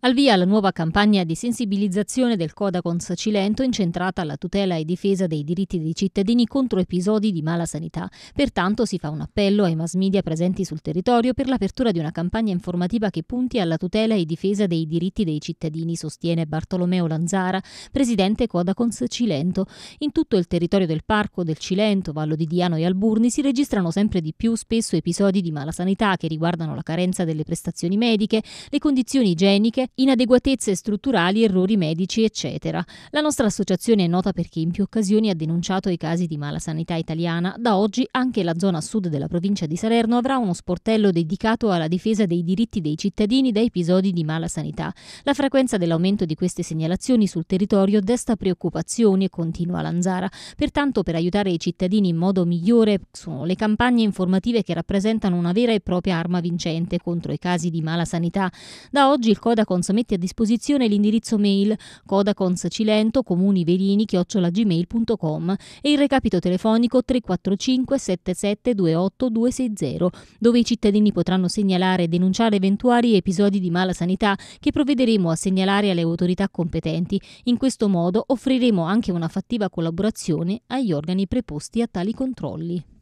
Al via la nuova campagna di sensibilizzazione del Codacons Cilento incentrata alla tutela e difesa dei diritti dei cittadini contro episodi di mala sanità. Pertanto si fa un appello ai mass media presenti sul territorio per l'apertura di una campagna informativa che punti alla tutela e difesa dei diritti dei cittadini, sostiene Bartolomeo Lanzara, presidente Codacons Cilento. In tutto il territorio del parco del Cilento, Vallo di Diano e Alburni si registrano sempre di più spesso episodi di mala sanità che riguardano la carenza delle prestazioni mediche, le condizioni igieniche, inadeguatezze strutturali, errori medici, eccetera. La nostra associazione è nota perché in più occasioni ha denunciato i casi di mala sanità italiana. Da oggi anche la zona sud della provincia di Salerno avrà uno sportello dedicato alla difesa dei diritti dei cittadini da episodi di mala sanità. La frequenza dell'aumento di queste segnalazioni sul territorio desta preoccupazioni e continua l'Anzara. Pertanto per aiutare i cittadini in modo migliore sono le campagne informative che rappresentano una vera e propria arma vincente contro i casi di mala sanità. Da oggi il Coda Codacons mette a disposizione l'indirizzo mail codaconscilento.comuniverini.gmail.com e il recapito telefonico 345 77 28 260, dove i cittadini potranno segnalare e denunciare eventuali episodi di mala sanità che provvederemo a segnalare alle autorità competenti. In questo modo offriremo anche una fattiva collaborazione agli organi preposti a tali controlli.